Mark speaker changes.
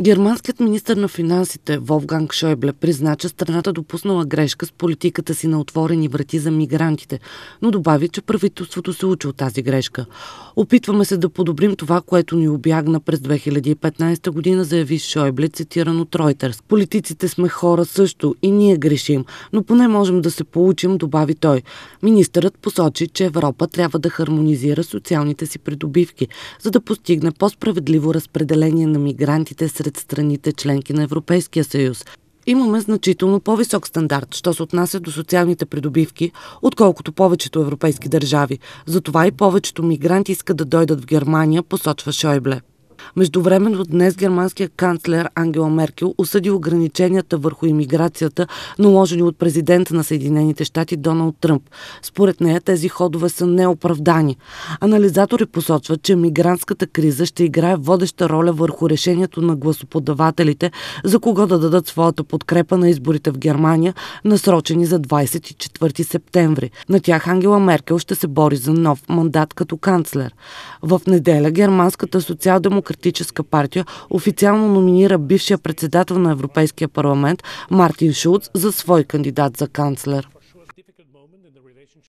Speaker 1: Германският министр на финансите Вовганг Шойбле призна, че страната допуснала грешка с политиката си на отворени врати за мигрантите, но добави, че правителството се учи от тази грешка. Опитваме се да подобрим това, което ни обягна през 2015 година, заяви Шойбле, цитиран от Ройтерс. Политиците сме хора също и ние грешим, но поне можем да се получим, добави той. Министърът посочи, че Европа трябва да хармонизира социалните си придобивки, за да постигне по-справедливо разпределение на мигрантите с сред страните членки на Европейския съюз. Имаме значително по-висок стандарт, що се отнася до социалните придобивки, отколкото повечето европейски държави. Затова и повечето мигранти искат да дойдат в Германия, посочва Шойбле. Междувременно днес германския канцлер Ангела Меркел осъди ограниченията върху иммиграцията, наложени от президента на Съединените щати Доналд Тръмп. Според нея тези ходове са неоправдани. Анализатори посочват, че мигрантската криза ще играе водеща роля върху решението на гласоподавателите за кого да дадат своята подкрепа на изборите в Германия, насрочени за 24 септември. На тях Ангела Меркел ще се бори за нов мандат като канцлер. В неделя германската социал демократическа партия официално номинира бившия председател на Европейския парламент Мартин Шулц за свой кандидат за канцлер.